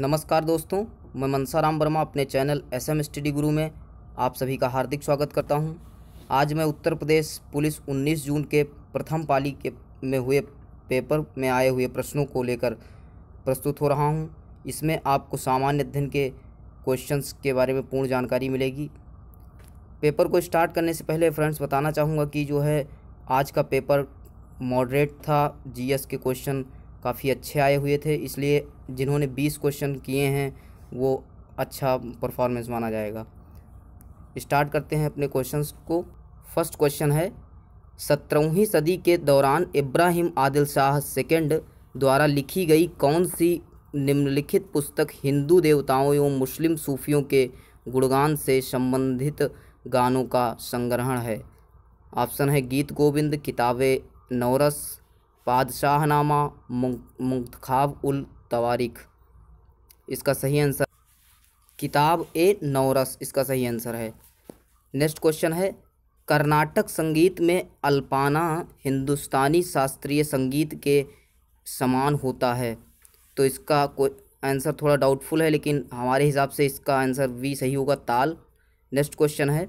नमस्कार दोस्तों मैं मनसाराम वर्मा अपने चैनल एस एम स्टडी गुरु में आप सभी का हार्दिक स्वागत करता हूं। आज मैं उत्तर प्रदेश पुलिस 19 जून के प्रथम पाली के में हुए पेपर में आए हुए प्रश्नों को लेकर प्रस्तुत हो रहा हूं। इसमें आपको सामान्य अध्ययन के क्वेश्चंस के बारे में पूर्ण जानकारी मिलेगी पेपर को स्टार्ट करने से पहले फ्रेंड्स बताना चाहूँगा कि जो है आज का पेपर मॉडरेट था जी के क्वेश्चन काफ़ी अच्छे आए हुए थे इसलिए जिन्होंने बीस क्वेश्चन किए हैं वो अच्छा परफॉर्मेंस माना जाएगा स्टार्ट करते हैं अपने क्वेश्चंस को फर्स्ट क्वेश्चन है सत्रहवीं सदी के दौरान इब्राहिम आदिल शाह सेकेंड द्वारा लिखी गई कौन सी निम्नलिखित पुस्तक हिंदू देवताओं एवं मुस्लिम सूफियों के गुणगान से संबंधित गानों का संग्रहण है ऑप्शन है गीत गोविंद किताबें नवरस पादशाहनामा मुंतखाब उल तवारिक इसका सही आंसर किताब ए नौरस इसका सही आंसर है नेक्स्ट क्वेश्चन है कर्नाटक संगीत में अल्पाना हिंदुस्तानी शास्त्रीय संगीत के समान होता है तो इसका कोई आंसर थोड़ा डाउटफुल है लेकिन हमारे हिसाब से इसका आंसर वी सही होगा ताल नेक्स्ट क्वेश्चन है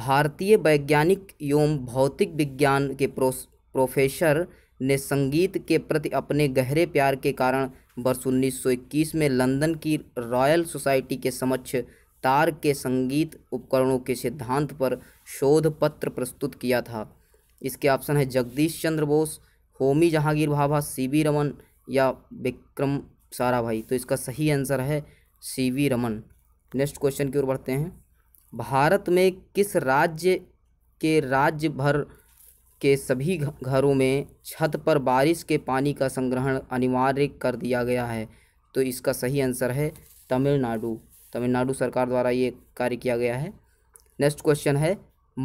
भारतीय वैज्ञानिक एवं भौतिक विज्ञान के प्रो प्रोफेसर ने संगीत के प्रति अपने गहरे प्यार के कारण वर्ष 1921 में लंदन की रॉयल सोसाइटी के समक्ष तार के संगीत उपकरणों के सिद्धांत पर शोध पत्र प्रस्तुत किया था इसके ऑप्शन है जगदीश चंद्र बोस होमी जहांगीर भाभा सी वी रमन या विक्रम साराभाई तो इसका सही आंसर है C V Raman next question की ओर बढ़ते हैं भारत में किस राज्य के राज्य भर के सभी घरों में छत पर बारिश के पानी का संग्रहण अनिवार्य कर दिया गया है तो इसका सही आंसर है तमिलनाडु तमिलनाडु सरकार द्वारा ये कार्य किया गया है नेक्स्ट क्वेश्चन है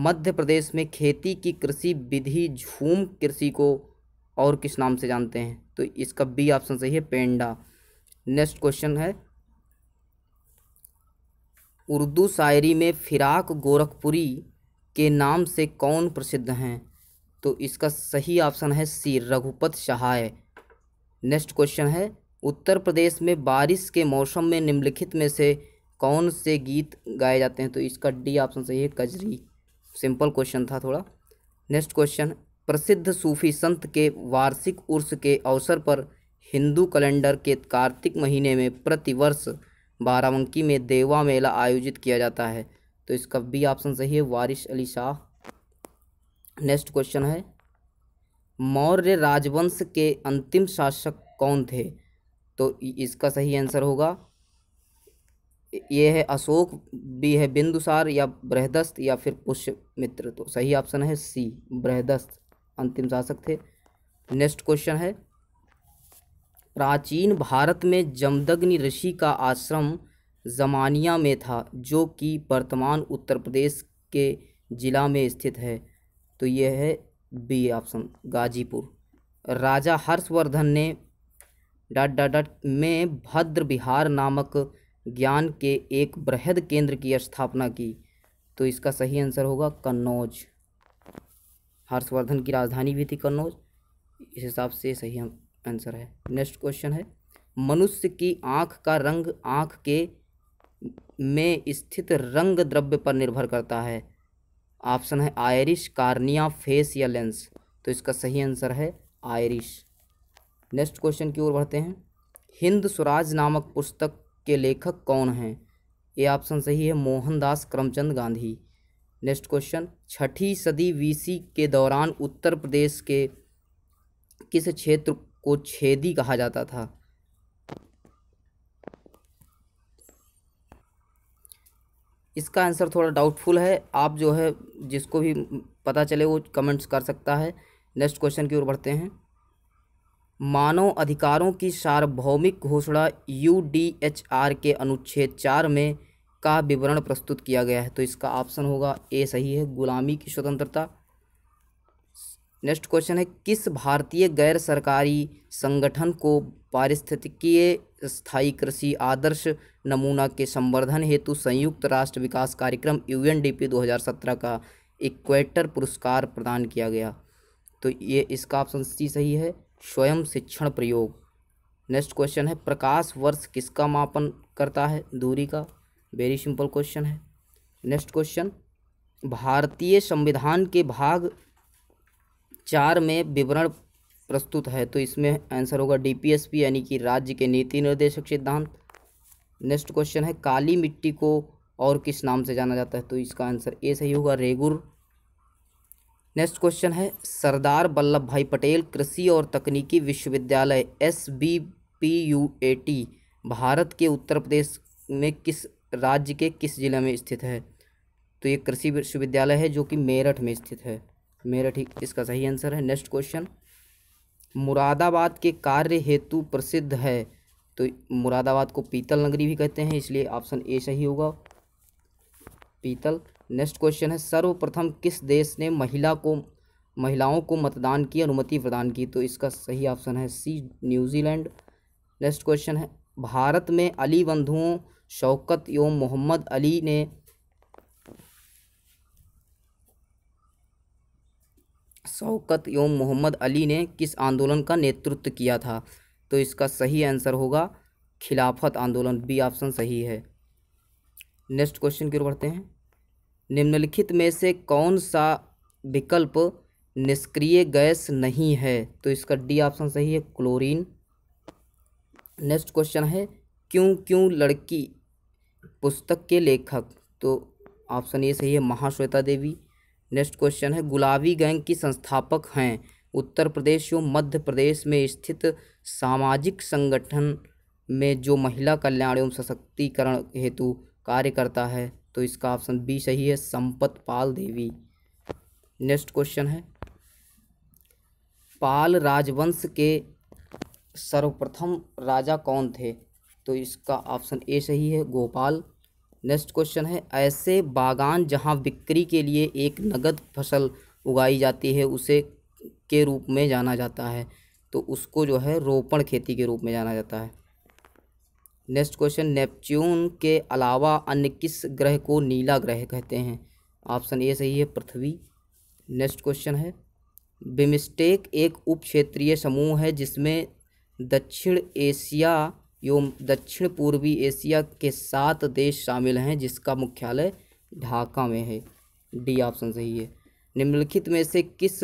मध्य प्रदेश में खेती की कृषि विधि झूम कृषि को और किस नाम से जानते हैं तो इसका बी ऑप्शन सही है पेंडा नेक्स्ट क्वेश्चन है उर्दू शायरी में फिराक गोरखपुरी के नाम से कौन प्रसिद्ध हैं तो इसका सही ऑप्शन है C Raghupat Sahay next question है उत्तर प्रदेश में बारिश के मौसम में निम्नलिखित में से कौन से गीत गाए जाते हैं तो इसका डी ऑप्शन सही है कजरी सिंपल क्वेश्चन था थोड़ा नेक्स्ट क्वेश्चन प्रसिद्ध सूफी संत के वार्षिक उर्स के अवसर पर हिंदू कैलेंडर के कार्तिक महीने में प्रतिवर्ष बाराबंकी में देवा मेला आयोजित किया जाता है तो इसका बी ऑप्शन सही है वारिश अली शाह नेक्स्ट क्वेश्चन है मौर्य राजवंश के अंतिम शासक कौन थे तो इसका सही आंसर होगा ये है अशोक बी है बिंदुसार या बृहदस्त या फिर पुष्यमित्र तो सही ऑप्शन है सी बृहदस्त अंतिम शासक थे नेक्स्ट क्वेश्चन है प्राचीन भारत में जमदग्नि ऋषि का आश्रम जमानिया में था जो कि वर्तमान उत्तर प्रदेश के जिला में स्थित है तो ये है बी ऑप्शन गाजीपुर राजा हर्षवर्धन ने डाट डॉट डाट में भद्र बिहार नामक ज्ञान के एक बृहद केंद्र की स्थापना की तो इसका सही आंसर होगा कन्नौज हर्षवर्धन की राजधानी भी थी कन्नौज इस हिसाब से सही आंसर है नेक्स्ट क्वेश्चन है मनुष्य की आँख का रंग आँख के में स्थित रंग द्रव्य पर निर्भर करता है ऑप्शन है आयरिश कार्निया फेस या लेंस तो इसका सही आंसर है आयरिश नेक्स्ट क्वेश्चन की ओर बढ़ते हैं हिंद स्वराज नामक पुस्तक के लेखक कौन हैं ये ऑप्शन सही है मोहनदास करमचंद गांधी नेक्स्ट क्वेश्चन छठी सदी बीसी के दौरान उत्तर प्रदेश के किस क्षेत्र को छेदी कहा जाता था इसका आंसर थोड़ा डाउटफुल है आप जो है जिसको भी पता चले वो कमेंट्स कर सकता है नेक्स्ट क्वेश्चन की ओर बढ़ते हैं मानव अधिकारों की सार्वभौमिक घोषणा यू डी एच आर के अनुच्छेद चार में का विवरण प्रस्तुत किया गया है तो इसका ऑप्शन होगा ए सही है गुलामी की स्वतंत्रता नेक्स्ट क्वेश्चन है किस भारतीय गैर सरकारी संगठन को पारिस्थितिकीय स्थायी कृषि आदर्श नमूना के संवर्धन हेतु संयुक्त राष्ट्र विकास कार्यक्रम यूएनडीपी 2017 का इक्वेटर पुरस्कार प्रदान किया गया तो ये इसका ऑप्शन सी सही है स्वयं शिक्षण प्रयोग नेक्स्ट क्वेश्चन है प्रकाश वर्ष किसका मापन करता है दूरी का वेरी सिंपल क्वेश्चन है नेक्स्ट क्वेश्चन भारतीय संविधान के भाग चार में विवरण प्रस्तुत है तो इसमें आंसर होगा डीपीएसपी यानी कि राज्य के नीति निर्देशक सिद्धांत नेक्स्ट क्वेश्चन है काली मिट्टी को और किस नाम से जाना जाता है तो इसका आंसर ए सही होगा रेगुर नेक्स्ट क्वेश्चन है सरदार वल्लभ भाई पटेल कृषि और तकनीकी विश्वविद्यालय S B P U A T Bharat के उत्तर प्रदेश में किस राज्य के किस जिले में स्थित है तो ये कृषि विश्वविद्यालय है जो कि मेरठ में स्थित है मेरा ठीक इसका सही आंसर है नेक्स्ट क्वेश्चन मुरादाबाद के कार्य हेतु प्रसिद्ध है तो मुरादाबाद को पीतल नगरी भी कहते हैं इसलिए ऑप्शन ए सही होगा पीतल नेक्स्ट क्वेश्चन है सर्वप्रथम किस देश ने महिला को महिलाओं को मतदान की अनुमति प्रदान की तो इसका सही ऑप्शन है सी न्यूजीलैंड नेक्स्ट क्वेश्चन है भारत में अली बंधुओं शौकत एवं मोहम्मद अली ने शौकत एवं मोहम्मद अली ने किस आंदोलन का नेतृत्व किया था तो इसका सही आंसर होगा खिलाफत आंदोलन बी ऑप्शन सही है नेक्स्ट क्वेश्चन की ओर बढ़ते हैं निम्नलिखित में से कौन सा विकल्प निष्क्रिय गैस नहीं है तो इसका डी ऑप्शन सही है क्लोरीन नेक्स्ट क्वेश्चन है क्यों क्यों लड़की पुस्तक के लेखक तो ऑप्शन ये सही है महाश्वेता देवी नेक्स्ट क्वेश्चन है गुलाबी गैंग की संस्थापक हैं उत्तर प्रदेश एवं मध्य प्रदेश में स्थित सामाजिक संगठन में जो महिला कल्याण एवं सशक्तिकरण हेतु कार्य करता है तो इसका ऑप्शन बी सही है संपत पाल देवी नेक्स्ट क्वेश्चन है पाल राजवंश के सर्वप्रथम राजा कौन थे तो इसका ऑप्शन ए सही है गोपाल नेक्स्ट क्वेश्चन है ऐसे बागान जहां बिक्री के लिए एक नगद फसल उगाई जाती है उसे के रूप में जाना जाता है तो उसको जो है रोपण खेती के रूप में जाना जाता है नेक्स्ट क्वेश्चन नेपच्यून के अलावा अन्य किस ग्रह को नीला ग्रह कहते हैं ऑप्शन ए सही है पृथ्वी नेक्स्ट क्वेश्चन है बिमिस्टेक एक उप क्षेत्रीय समूह है जिसमें दक्षिण एशिया एवं दक्षिण पूर्वी एशिया के सात देश शामिल हैं जिसका मुख्यालय ढाका में है डी ऑप्शन सही है निम्नलिखित में से किस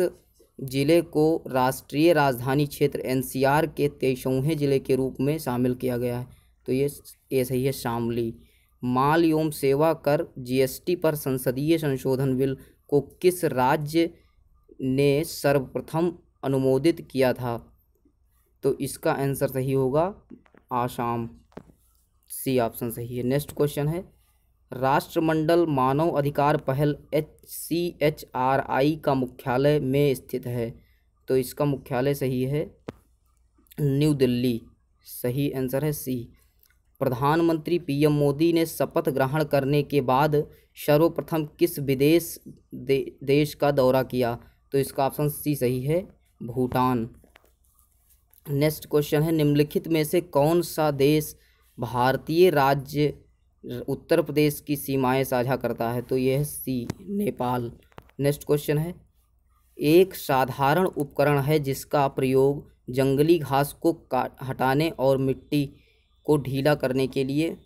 जिले को राष्ट्रीय राजधानी क्षेत्र एनसीआर के तेईसवें जिले के रूप में शामिल किया गया है तो ये ये सही है शामली माल एवं सेवा कर जीएसटी पर संसदीय संशोधन बिल को किस राज्य ने सर्वप्रथम अनुमोदित किया था तो इसका आंसर सही होगा आसाम सी ऑप्शन सही है नेक्स्ट क्वेश्चन है राष्ट्रमंडल मानव अधिकार पहल H C H R I का मुख्यालय में स्थित है तो इसका मुख्यालय सही है न्यू दिल्ली सही आंसर है सी प्रधानमंत्री पीएम मोदी ने शपथ ग्रहण करने के बाद सर्वप्रथम किस विदेश दे, देश का दौरा किया तो इसका ऑप्शन सी सही है भूटान नेक्स्ट क्वेश्चन है निम्नलिखित में से कौन सा देश भारतीय राज्य उत्तर प्रदेश की सीमाएं साझा करता है तो यह सी नेपाल नेक्स्ट क्वेश्चन है एक साधारण उपकरण है जिसका प्रयोग जंगली घास को काट हटाने और मिट्टी को ढीला करने के लिए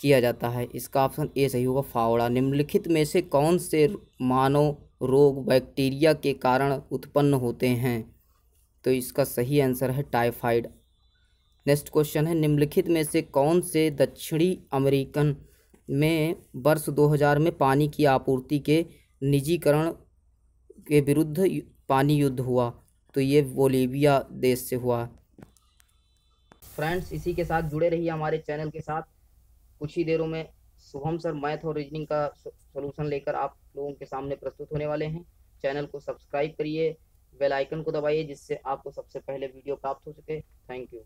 किया जाता है इसका ऑप्शन ए सही होगा फावड़ा निम्नलिखित में से कौन से मानव रोग बैक्टीरिया के कारण उत्पन्न होते हैं तो इसका सही आंसर है टाइफाइड नेक्स्ट क्वेश्चन है निम्नलिखित में से कौन से दक्षिणी अमेरिकन में वर्ष 2000 में पानी की आपूर्ति के निजीकरण के विरुद्ध पानी युद्ध हुआ तो ये बोलीविया देश से हुआ फ्रेंड्स इसी के साथ जुड़े रहिए हमारे चैनल के साथ कुछ ही देरों में शुभम सर मैथ और रीजनिंग का सोल्यूशन लेकर आप लोगों के सामने प्रस्तुत होने वाले हैं चैनल को सब्सक्राइब करिए बेल आइकन को दबाइए जिससे आपको सबसे पहले वीडियो प्राप्त हो सके थैंक यू